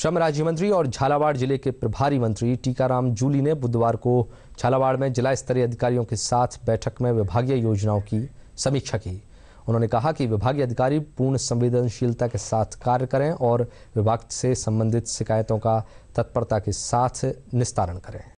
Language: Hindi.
श्रम राज्य मंत्री और झालावाड़ जिले के प्रभारी मंत्री टीकाराम जूली ने बुधवार को झालावाड़ में जिला स्तरीय अधिकारियों के साथ बैठक में विभागीय योजनाओं की समीक्षा की उन्होंने कहा कि विभागीय अधिकारी पूर्ण संवेदनशीलता के साथ कार्य करें और विभाग से संबंधित शिकायतों का तत्परता के साथ निस्तारण करें